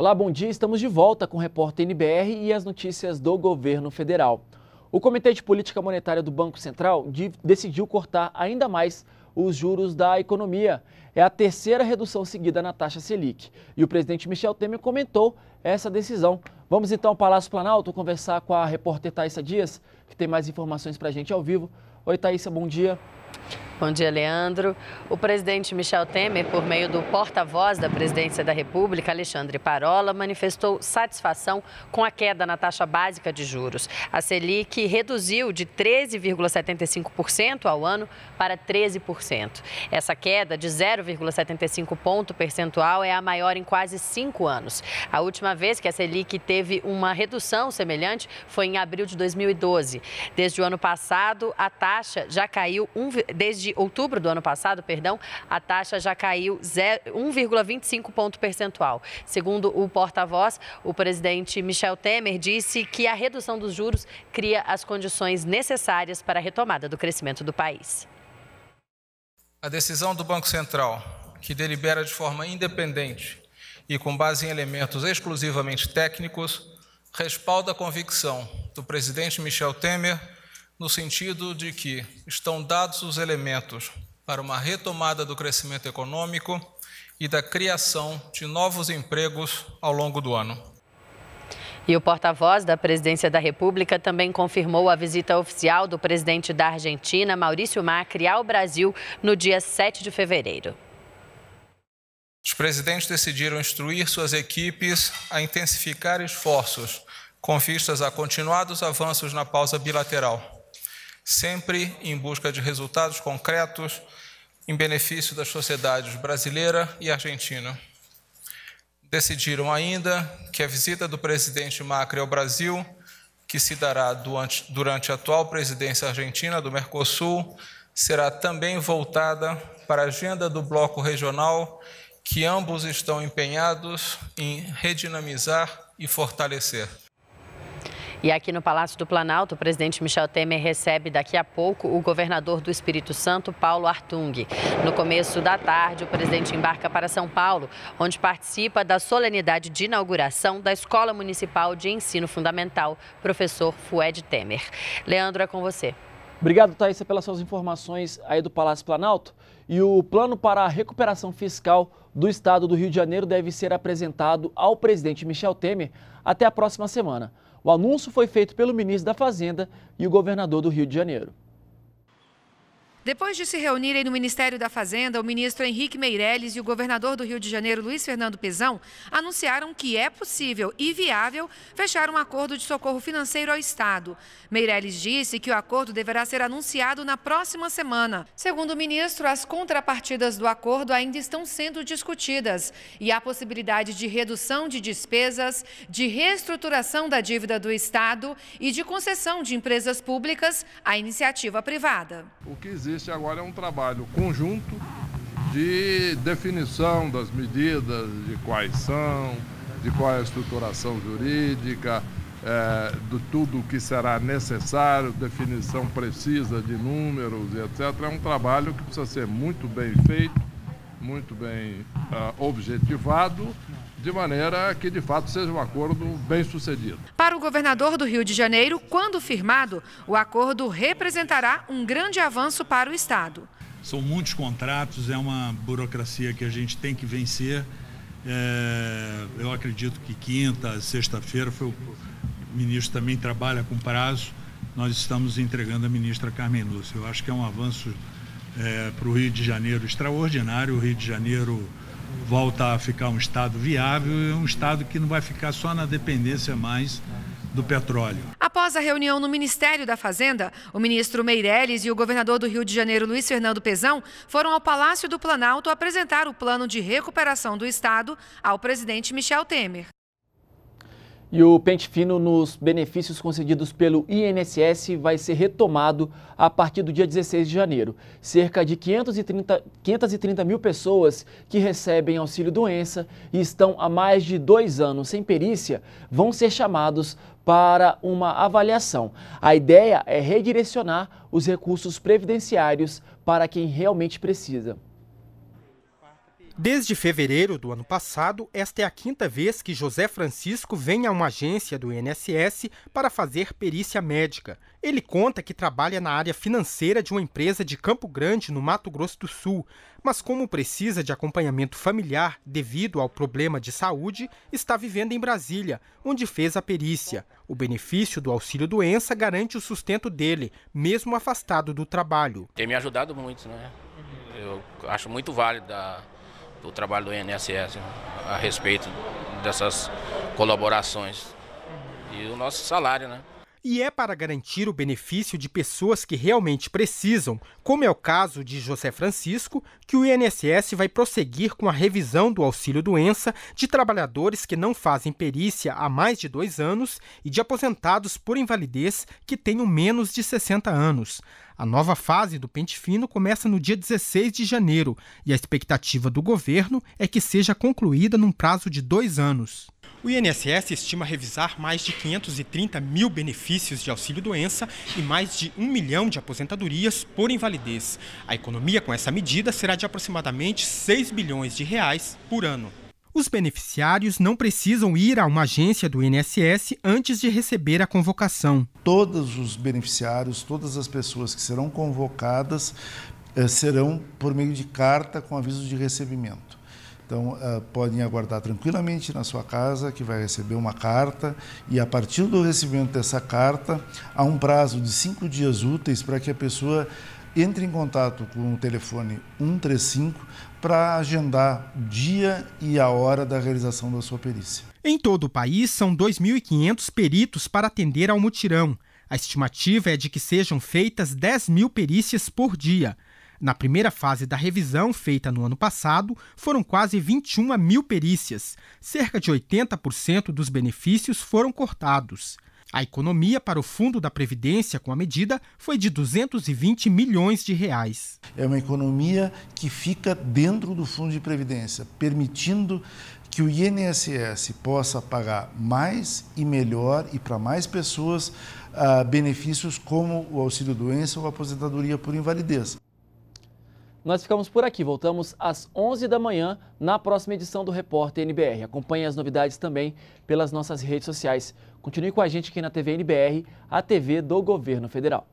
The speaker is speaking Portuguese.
Olá, bom dia. Estamos de volta com o repórter NBR e as notícias do governo federal. O Comitê de Política Monetária do Banco Central de, decidiu cortar ainda mais os juros da economia. É a terceira redução seguida na taxa Selic. E o presidente Michel Temer comentou essa decisão. Vamos então ao Palácio Planalto conversar com a repórter Thaisa Dias, que tem mais informações para a gente ao vivo. Oi, Thaisa, bom dia. Bom dia, Leandro. O presidente Michel Temer, por meio do porta-voz da Presidência da República, Alexandre Parola, manifestou satisfação com a queda na taxa básica de juros. A Selic reduziu de 13,75% ao ano para 13%. Essa queda de 0,75 ponto percentual é a maior em quase cinco anos. A última vez que a Selic teve uma redução semelhante foi em abril de 2012. Desde o ano passado, a taxa já caiu 1, desde, outubro do ano passado, perdão, a taxa já caiu 1,25 ponto percentual. Segundo o porta-voz, o presidente Michel Temer disse que a redução dos juros cria as condições necessárias para a retomada do crescimento do país. A decisão do Banco Central, que delibera de forma independente e com base em elementos exclusivamente técnicos, respalda a convicção do presidente Michel Temer no sentido de que estão dados os elementos para uma retomada do crescimento econômico e da criação de novos empregos ao longo do ano. E o porta-voz da Presidência da República também confirmou a visita oficial do presidente da Argentina, Maurício Macri, ao Brasil no dia 7 de fevereiro. Os presidentes decidiram instruir suas equipes a intensificar esforços com vistas a continuados avanços na pausa bilateral sempre em busca de resultados concretos em benefício das sociedades brasileira e argentina. Decidiram ainda que a visita do presidente Macri ao Brasil, que se dará durante a atual presidência argentina do Mercosul, será também voltada para a agenda do bloco regional, que ambos estão empenhados em redinamizar e fortalecer. E aqui no Palácio do Planalto, o presidente Michel Temer recebe daqui a pouco o governador do Espírito Santo, Paulo Artung. No começo da tarde, o presidente embarca para São Paulo, onde participa da solenidade de inauguração da Escola Municipal de Ensino Fundamental, professor Fued Temer. Leandro, é com você. Obrigado, Thaisa, pelas suas informações aí do Palácio Planalto. E o plano para a recuperação fiscal do Estado do Rio de Janeiro deve ser apresentado ao presidente Michel Temer até a próxima semana. O anúncio foi feito pelo ministro da Fazenda e o governador do Rio de Janeiro. Depois de se reunirem no Ministério da Fazenda, o ministro Henrique Meirelles e o governador do Rio de Janeiro, Luiz Fernando Pezão, anunciaram que é possível e viável fechar um acordo de socorro financeiro ao Estado. Meirelles disse que o acordo deverá ser anunciado na próxima semana. Segundo o ministro, as contrapartidas do acordo ainda estão sendo discutidas e há possibilidade de redução de despesas, de reestruturação da dívida do Estado e de concessão de empresas públicas à iniciativa privada. O que existe esse agora é um trabalho conjunto de definição das medidas, de quais são, de qual é a estruturação jurídica, é, de tudo o que será necessário, definição precisa de números e etc. É um trabalho que precisa ser muito bem feito, muito bem uh, objetivado de maneira que de fato seja um acordo bem sucedido. Para o governador do Rio de Janeiro, quando firmado, o acordo representará um grande avanço para o Estado. São muitos contratos, é uma burocracia que a gente tem que vencer. É, eu acredito que quinta, sexta-feira, foi o, o ministro também trabalha com prazo. Nós estamos entregando a ministra Carmen Lúcia. Eu acho que é um avanço é, para o Rio de Janeiro extraordinário. O Rio de Janeiro volta a ficar um Estado viável e é um Estado que não vai ficar só na dependência mais do petróleo. Após a reunião no Ministério da Fazenda, o ministro Meirelles e o governador do Rio de Janeiro, Luiz Fernando Pezão, foram ao Palácio do Planalto apresentar o plano de recuperação do Estado ao presidente Michel Temer. E o pente fino nos benefícios concedidos pelo INSS vai ser retomado a partir do dia 16 de janeiro. Cerca de 530, 530 mil pessoas que recebem auxílio-doença e estão há mais de dois anos sem perícia vão ser chamados para uma avaliação. A ideia é redirecionar os recursos previdenciários para quem realmente precisa. Desde fevereiro do ano passado, esta é a quinta vez que José Francisco vem a uma agência do INSS para fazer perícia médica. Ele conta que trabalha na área financeira de uma empresa de Campo Grande, no Mato Grosso do Sul, mas como precisa de acompanhamento familiar devido ao problema de saúde, está vivendo em Brasília, onde fez a perícia. O benefício do auxílio doença garante o sustento dele, mesmo afastado do trabalho. Tem me ajudado muito, né? Eu acho muito válido a o trabalho do INSS né, a respeito dessas colaborações e o nosso salário, né? E é para garantir o benefício de pessoas que realmente precisam, como é o caso de José Francisco, que o INSS vai prosseguir com a revisão do auxílio-doença de trabalhadores que não fazem perícia há mais de dois anos e de aposentados por invalidez que tenham menos de 60 anos. A nova fase do pente fino começa no dia 16 de janeiro e a expectativa do governo é que seja concluída num prazo de dois anos. O INSS estima revisar mais de 530 mil benefícios de auxílio-doença e mais de um milhão de aposentadorias por invalidez. A economia com essa medida será de aproximadamente 6 bilhões de reais por ano. Os beneficiários não precisam ir a uma agência do INSS antes de receber a convocação. Todos os beneficiários, todas as pessoas que serão convocadas eh, serão por meio de carta com aviso de recebimento. Então, eh, podem aguardar tranquilamente na sua casa, que vai receber uma carta, e a partir do recebimento dessa carta, há um prazo de cinco dias úteis para que a pessoa entre em contato com o telefone 135 para agendar o dia e a hora da realização da sua perícia. Em todo o país, são 2.500 peritos para atender ao mutirão. A estimativa é de que sejam feitas 10 mil perícias por dia. Na primeira fase da revisão, feita no ano passado, foram quase 21 mil perícias. Cerca de 80% dos benefícios foram cortados. A economia para o Fundo da Previdência com a medida foi de 220 milhões de reais. É uma economia que fica dentro do Fundo de Previdência, permitindo que o INSS possa pagar mais e melhor e para mais pessoas ah, benefícios como o auxílio doença ou aposentadoria por invalidez. Nós ficamos por aqui, voltamos às 11 da manhã na próxima edição do Repórter NBR. Acompanhe as novidades também pelas nossas redes sociais. Continue com a gente aqui na TV NBR, a TV do Governo Federal.